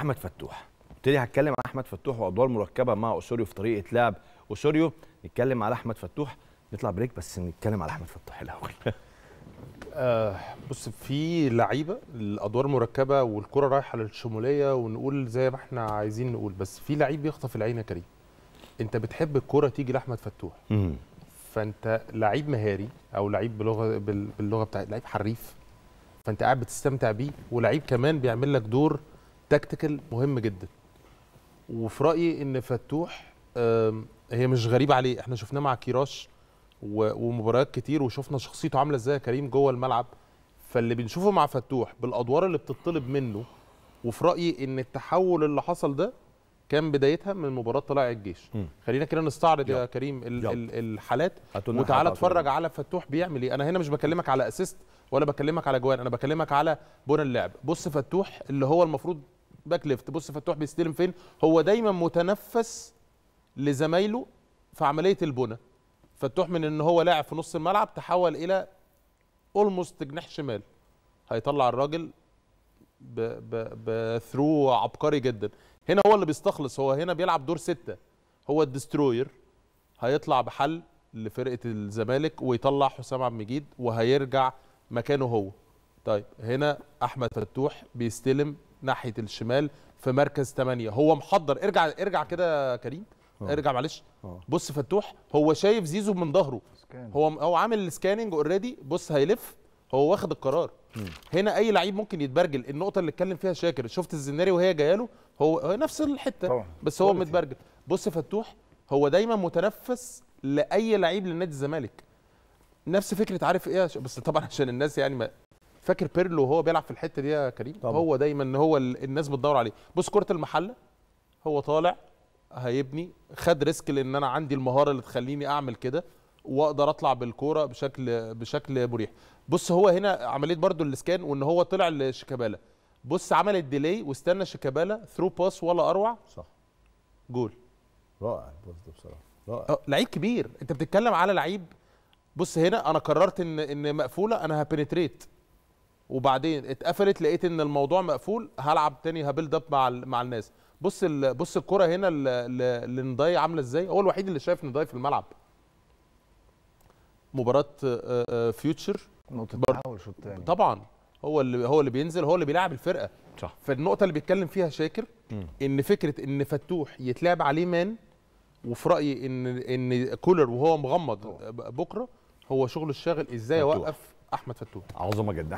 احمد فتوح ابتدي هتكلم عن احمد فتوح وادوار مركبه مع اوسوريو في طريقه لعب اوسوريو نتكلم على احمد فتوح نطلع بريك بس نتكلم على احمد فتوح الاول آه بص في لعيبه الادوار مركبه والكره رايحه للشموليه ونقول زي ما احنا عايزين نقول بس في لعيب بيخطف العين يا كريم انت بتحب الكره تيجي لاحمد فتوح مم. فانت لعيب مهاري او لعيب بلغه باللغه بتاعت لعيب حريف فانت قاعد بتستمتع بيه ولعيب كمان بيعمل لك دور التكتيكال مهم جدا وفي رايي ان فتوح هي مش غريبه عليه احنا شفناه مع كيراش ومباريات كتير وشفنا شخصيته عامله ازاي يا كريم جوه الملعب فاللي بنشوفه مع فتوح بالادوار اللي بتطلب منه وفي رايي ان التحول اللي حصل ده كان بدايتها من مباراه طلائع الجيش م. خلينا كده نستعرض يا كريم الحالات وتعالى اتفرج على فتوح بيعمل ايه انا هنا مش بكلمك على اسيست ولا بكلمك على جوان انا بكلمك على بنى اللعب بص فتوح اللي هو المفروض باك ليفت بص فتوح بيستلم فين هو دايما متنفس لزمايله في عمليه البنى فتوح من ان هو لاعب في نص الملعب تحول الى اولموست جناح شمال هيطلع الراجل بثرو عبقري جدا هنا هو اللي بيستخلص هو هنا بيلعب دور ستة هو الدستروير هيطلع بحل لفرقه الزمالك ويطلع حسام عبد المجيد وهيرجع مكانه هو طيب هنا احمد فتوح بيستلم ناحيه الشمال في مركز 8 هو محضر ارجع ارجع كده كريم أوه. ارجع معلش أوه. بص فتوح هو شايف زيزو من ظهره هو هو عامل السكاننج اوريدي بص هيلف هو واخد القرار مم. هنا اي لعيب ممكن يتبرجل النقطه اللي اتكلم فيها شاكر شفت الزناري وهي جايه له هو نفس الحته طبعا. بس هو متبرجل بص فتوح هو دايما متنفس لاي لعيب لنادي الزمالك نفس فكره عارف ايه بس طبعا عشان الناس يعني ما فاكر بيرلو وهو بيلعب في الحته دي يا كريم طبعا. هو دايما هو الناس بتدور عليه بص كره المحله هو طالع هيبني خد ريسك لان انا عندي المهاره اللي تخليني اعمل كده واقدر اطلع بالكوره بشكل بشكل مريح بص هو هنا عمليه برده الاسكان وان هو طلع لشيكابالا بص عمل الديلي واستنى شيكابالا ثرو باس ولا اروع صح جول رائع البوست ده بصراحه رائع أه، لعيب كبير انت بتتكلم على لعيب بص هنا انا قررت ان ان مقفوله انا هبنتريت وبعدين اتقفلت لقيت ان الموضوع مقفول هلعب تاني هبيلد اب مع مع الناس بص ال... بص الكره هنا لنضاي عامله ازاي هو الوحيد اللي شايف نضاي في الملعب مباراه فيوتشر آه، آه، نقطه تحول شوط تاني طبعا هو اللي هو اللي بينزل هو اللي بيلعب الفرقه صح فالنقطه اللي بيتكلم فيها شاكر م. ان فكره ان فتوح يتلعب عليه مان وفي رايي ان ان كولر وهو مغمض بكره هو شغل الشاغل ازاي اوقف احمد فتوح عظمه جدا